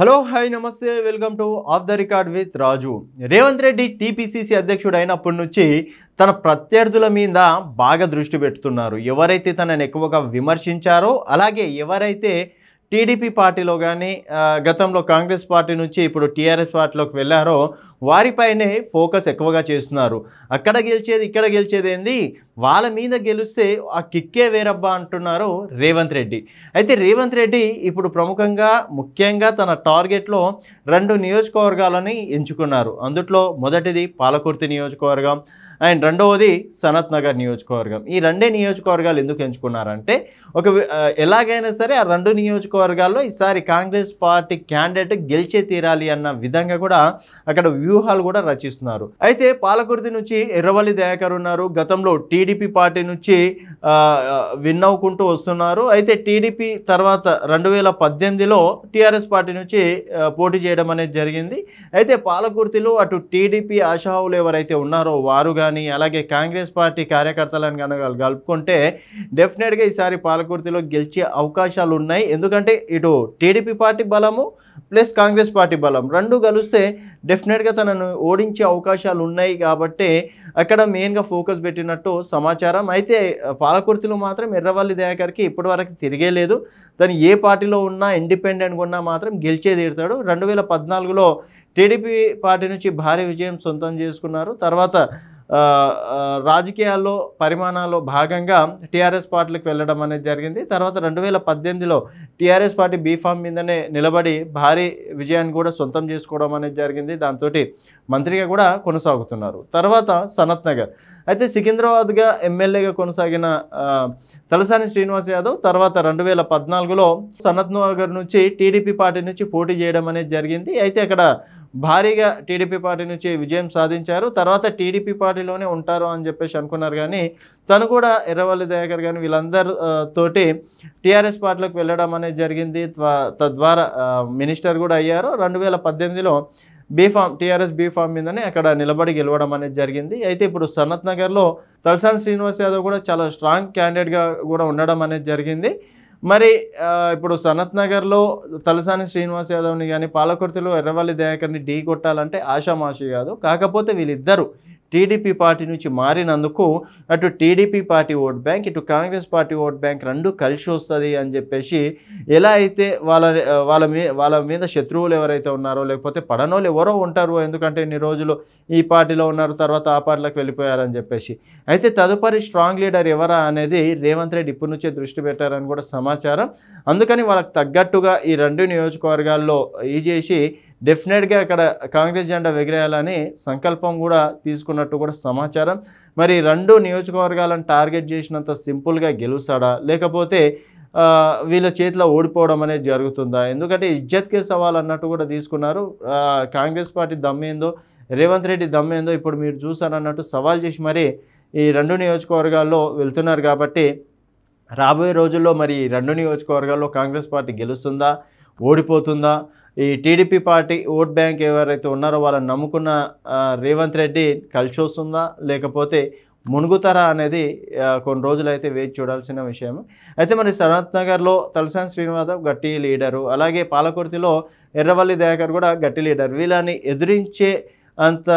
hello hi నమస్తే welcome to off the record with Raju Revanth Reddy TPCC అధ్యక్షుడు అయినప్పటి నుంచి తన ప్రత్యర్థుల మీద బాగా దృష్టి పెడుతున్నారు ఎవరైతే తనని ఎక్కువగా విమర్శించారో అలాగే ఎవరైతే టీడీపీ పార్టీలో కానీ గతంలో కాంగ్రెస్ పార్టీ నుంచి ఇప్పుడు టీఆర్ఎస్ పార్టీలోకి వెళ్ళారో వారిపైనే ఫోకస్ ఎక్కువగా చేస్తున్నారు అక్కడ గెలిచేది ఇక్కడ గెలిచేది ఏంది వాళ్ళ మీద గెలిస్తే ఆ కిక్కే వేరబ్బా అంటున్నారు రేవంత్ రెడ్డి అయితే రేవంత్ రెడ్డి ఇప్పుడు ప్రముఖంగా ముఖ్యంగా తన టార్గెట్లో రెండు నియోజకవర్గాలని ఎంచుకున్నారు అందుట్లో మొదటిది పాలకుర్తి నియోజకవర్గం అండ్ రెండవది సనత్ నగర్ నియోజకవర్గం ఈ రెండే నియోజకవర్గాలు ఎందుకు ఎంచుకున్నారంటే ఒక ఎలాగైనా సరే ఆ రెండు నియోజకవర్గాల్లో ఈసారి కాంగ్రెస్ పార్టీ క్యాండిడేట్ గెలిచే తీరాలి అన్న విధంగా కూడా అక్కడ వ్యూహాలు కూడా రచిస్తున్నారు అయితే పాలకుర్తి నుంచి ఎర్రవల్లి దయాకర్ ఉన్నారు గతంలో టీడీపీ పార్టీ నుంచి విన్నవ్వుకుంటూ వస్తున్నారు అయితే టీడీపీ తర్వాత రెండు వేల పద్దెనిమిదిలో టీఆర్ఎస్ పార్టీ నుంచి పోటీ చేయడం అనేది జరిగింది అయితే పాలకుర్తిలో అటు టీడీపీ ఆశావులు ఎవరైతే ఉన్నారో వారుగా కానీ అలాగే కాంగ్రెస్ పార్టీ కార్యకర్తలను కనుక కలుపుకుంటే డెఫినెట్గా ఈసారి పాలకుర్తిలో గెలిచే అవకాశాలు ఉన్నాయి ఎందుకంటే ఇటు టీడీపీ పార్టీ బలము ప్లస్ కాంగ్రెస్ పార్టీ బలం రెండు కలిస్తే డెఫినెట్గా తనను ఓడించే అవకాశాలు ఉన్నాయి కాబట్టి అక్కడ మెయిన్గా ఫోకస్ పెట్టినట్టు సమాచారం అయితే పాలకుర్తిలో మాత్రం ఎర్రవల్లి దయాకర్కి ఇప్పటివరకు తిరిగే లేదు తను ఏ పార్టీలో ఉన్నా ఇండిపెండెంట్గా ఉన్నా మాత్రం గెలిచే తీరుతాడు రెండు వేల పద్నాలుగులో టీడీపీ పార్టీ నుంచి భారీ విజయం సొంతం చేసుకున్నారు తర్వాత రాజకీయాల్లో పరిమాణాల్లో భాగంగా టీఆర్ఎస్ పార్టీలకు వెళ్ళడం అనేది జరిగింది తర్వాత రెండు వేల పద్దెనిమిదిలో టీఆర్ఎస్ పార్టీ బీఫామ్ మీదనే నిలబడి భారీ విజయాన్ని కూడా సొంతం చేసుకోవడం అనేది జరిగింది దాంతో మంత్రిగా కూడా కొనసాగుతున్నారు తర్వాత సనత్ నగర్ అయితే సికింద్రాబాద్గా ఎమ్మెల్యేగా కొనసాగిన తలసాని శ్రీనివాస్ యాదవ్ తర్వాత రెండు వేల పద్నాలుగులో సనత్ నగర్ నుంచి టీడీపీ పార్టీ నుంచి పోటీ చేయడం అనేది జరిగింది అయితే అక్కడ భారీగా టీడీపీ పార్టీ నుంచి విజయం సాధించారు తర్వాత టీడీపీ పార్టీలోనే ఉంటారు అని చెప్పేసి అనుకున్నారు కానీ తను కూడా ఎర్రవల్లి దయాకర్ కానీ వీళ్ళందరితో టీఆర్ఎస్ పార్టీలోకి వెళ్ళడం అనేది జరిగింది తద్వారా మినిస్టర్ కూడా అయ్యారు రెండు వేల పద్దెనిమిదిలో బీఫామ్ టీఆర్ఎస్ బీఫామ్ మీదనే అక్కడ నిలబడి గెలవడం అనేది జరిగింది అయితే ఇప్పుడు సనత్ నగర్లో తలసాని శ్రీనివాస్ యాదవ్ కూడా చాలా స్ట్రాంగ్ క్యాండిడేట్గా కూడా ఉండడం అనేది జరిగింది మరి ఇప్పుడు సనత్ నగర్లో తలసాని శ్రీనివాస్ యాదవ్ని కానీ పాలకుర్తిలో ఎర్రవల్లి దయాకర్ని ఢీ కొట్టాలంటే ఆషామాషి కాదు కాకపోతే వీళ్ళిద్దరూ టీడీపీ పార్టీ నుంచి మారినందుకు అటు టీడీపీ పార్టీ ఓట్ బ్యాంక్ ఇటు కాంగ్రెస్ పార్టీ ఓట్ బ్యాంక్ రెండు కలిసి వస్తుంది అని చెప్పేసి ఎలా అయితే వాళ్ళ వాళ్ళ మీ వాళ్ళ మీద శత్రువులు ఎవరైతే ఉన్నారో లేకపోతే పడనోళ్ళు ఎవరో ఉంటారో ఎందుకంటే ఇన్ని రోజులు ఈ పార్టీలో ఉన్నారు తర్వాత ఆ పార్టీలకు వెళ్ళిపోయారని చెప్పేసి అయితే తదుపరి స్ట్రాంగ్ లీడర్ ఎవరా అనేది రేవంత్ రెడ్డి ఇప్పటి నుంచే దృష్టి పెట్టారని కూడా సమాచారం అందుకని వాళ్ళకి తగ్గట్టుగా ఈ రెండు నియోజకవర్గాల్లో ఈ చేసి డెఫినెట్గా అక్కడ కాంగ్రెస్ జెండా ఎగిరేయాలని సంకల్పం కూడా తీసుకున్నట్టు కూడా సమాచారం మరి రెండు నియోజకవర్గాలను టార్గెట్ చేసినంత సింపుల్గా గెలుస్తాడా లేకపోతే వీళ్ళ చేతిలో ఓడిపోవడం అనేది జరుగుతుందా ఎందుకంటే ఇజ్జత్కే సవాల్ అన్నట్టు కూడా తీసుకున్నారు కాంగ్రెస్ పార్టీ దమ్మేందో రేవంత్ రెడ్డి దమ్మేందో ఇప్పుడు మీరు చూసారన్నట్టు సవాల్ చేసి మరి ఈ రెండు నియోజకవర్గాల్లో వెళ్తున్నారు కాబట్టి రాబోయే రోజుల్లో మరి రెండు నియోజకవర్గాల్లో కాంగ్రెస్ పార్టీ గెలుస్తుందా ఓడిపోతుందా ఈ టీడీపీ పార్టీ ఓట్ బ్యాంక్ ఎవరైతే ఉన్నారో వాళ్ళని నమ్ముకున్న రేవంత్ రెడ్డి కలిసి వస్తుందా లేకపోతే మునుగుతారా అనేది కొన్ని రోజులైతే వేచి చూడాల్సిన విషయం అయితే మరి సనత్ నగర్లో తలసాని శ్రీనివాసరావు గట్టి లీడరు అలాగే పాలకుర్తిలో ఎర్రవల్లి దయాకర్ కూడా గట్టి లీడర్ వీళ్ళని ఎదిరించే అంత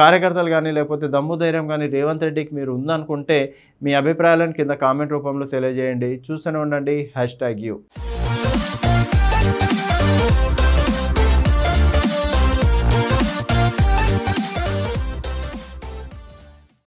కార్యకర్తలు కానీ లేకపోతే దమ్ము ధైర్యం కానీ రేవంత్ రెడ్డికి మీరు ఉందనుకుంటే మీ అభిప్రాయాలను కింద కామెంట్ రూపంలో తెలియజేయండి చూస్తూనే ఉండండి హ్యాష్ ట్యాగ్ యూ